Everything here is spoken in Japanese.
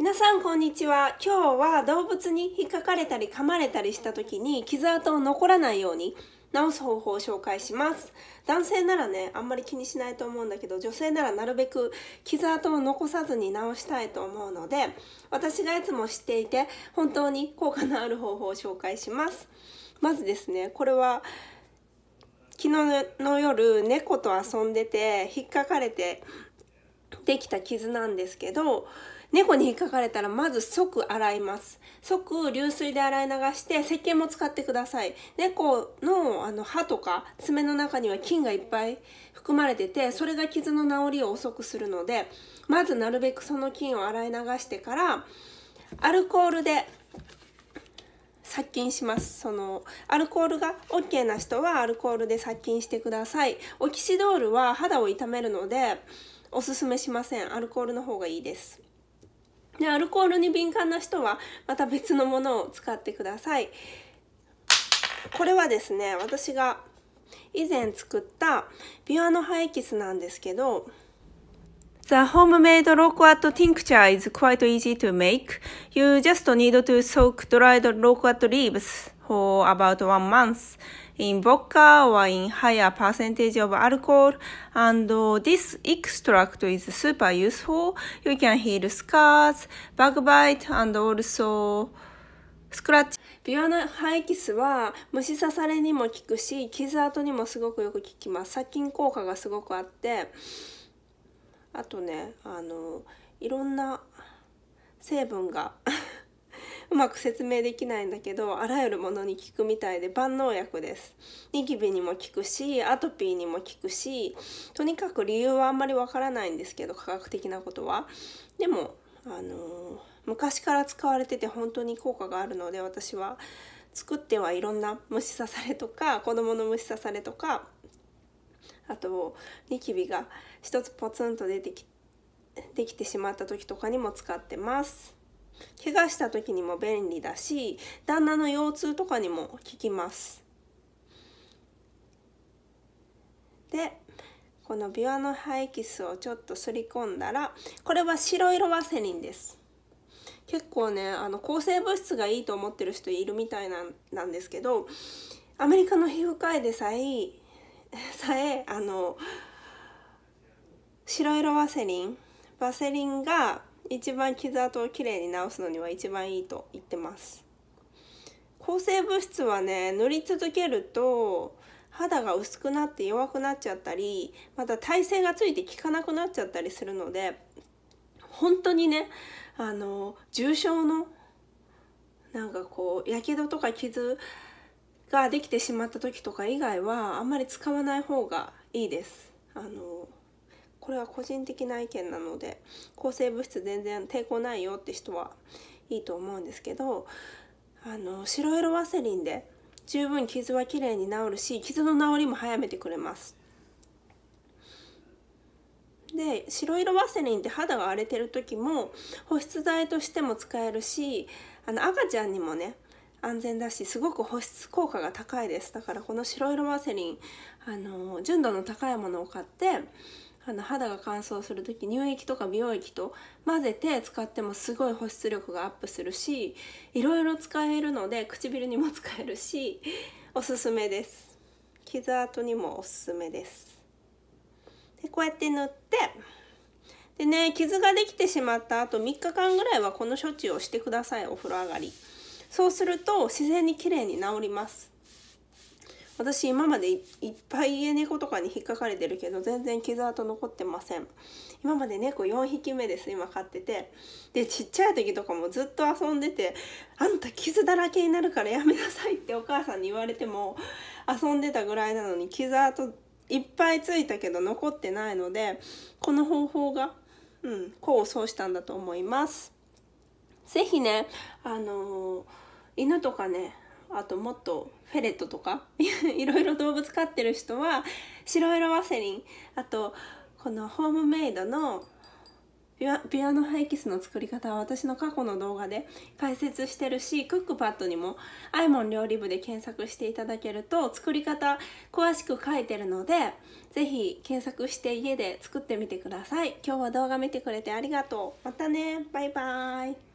皆さんこんにちは今日は動物に引っかかれたり噛まれたりした時に傷跡を残らないように治す方法を紹介します男性ならねあんまり気にしないと思うんだけど女性ならなるべく傷跡を残さずに治したいと思うので私がいつも知っていて本当に効果のある方法を紹介しますまずですねこれは昨日の夜猫と遊んでて引っかかれてできた傷なんですけど猫に引っかかれたらまず即洗います即流水で洗い流して石鹸も使ってください猫のあの歯とか爪の中には菌がいっぱい含まれててそれが傷の治りを遅くするのでまずなるべくその菌を洗い流してからアルコールで殺菌しますそのアルコールが OK な人はアルコールで殺菌してくださいオキシドールは肌を傷めるのでおすすめしませんアルコールの方がいいですでアルコールに敏感な人はまた別のものを使ってくださいこれはですね私が以前作ったビワの葉エキスなんですけど The homemade loquat tincture is quite easy to make. You just need to soak dried loquat leaves for about one month in vodka or in higher percentage of alcohol. And this extract is super useful. You can heal scars, b u g b i t e and also スクラッチビワのハイキスは虫刺されにも効くし傷跡にもすごくよく効きます殺菌効果がすごくあってあとねあのいろんな成分がうまく説明できないんだけどあらゆるものに効くみたいで万能薬ですニキビにも効くしアトピーにも効くしとにかく理由はあんまりわからないんですけど科学的なことはでもあの昔から使われてて本当に効果があるので私は作ってはいろんな虫刺されとか子どもの虫刺されとかあとニキビが一つポツンと出てきできてしまった時とかにも使ってます。怪我した時にも便利だし旦那の腰痛とかにも効きますでこのビワのハイキスをちょっとすり込んだらこれは白色ワセリンです結構ねあの抗生物質がいいと思ってる人いるみたいなんなんですけどアメリカの皮膚科医でさえ さえあの白色ワセリンワセリンが一番傷跡をきれいに治すのには一番いいと言ってます抗生物質はね塗り続けると肌が薄くなって弱くなっちゃったりまた耐性がついて効かなくなっちゃったりするので本当にねあの重症のなんかこうやけどとか傷ができてしまった時とか以外はあんまり使わない方がいいです。あのこれは個人的な意見なので抗生物質全然抵抗ないよって人はいいと思うんですけどあの白色ワセリンで十分傷はきれいに治るし傷の治りも早めてくれますで白色ワセリンって肌が荒れてる時も保湿剤としても使えるしあの赤ちゃんにもね安全だしすごく保湿効果が高いですだからこの白色ワセリンあの純度の高いものを買って肌が乾燥する時乳液とか美容液と混ぜて使ってもすごい保湿力がアップするしいろいろ使えるので唇にも使えるしおすすめです傷跡にもおすすめですでこうやって塗ってでね傷ができてしまった後3日間ぐらいはこの処置をしてくださいお風呂上がりそうすると自然に綺麗に治ります私今までいっぱい家猫とかに引っかかれてるけど全然傷跡残ってません今まで猫4匹目です今飼っててでちっちゃい時とかもずっと遊んでて「あんた傷だらけになるからやめなさい」ってお母さんに言われても遊んでたぐらいなのに傷跡いっぱいついたけど残ってないのでこの方法が、うん、功を奏したんだと思います。是非ね、あのー、犬とかねあともっとフェレットとか いろいろ動物飼ってる人は白色ワセリンあとこのホームメイドのビアビアノハイキスの作り方は私の過去の動画で解説してるしクックパッドにも「アイモン料理部」で検索していただけると作り方詳しく書いてるので是非検索して家で作ってみてください今日は動画見てくれてありがとうまたねバイバーイ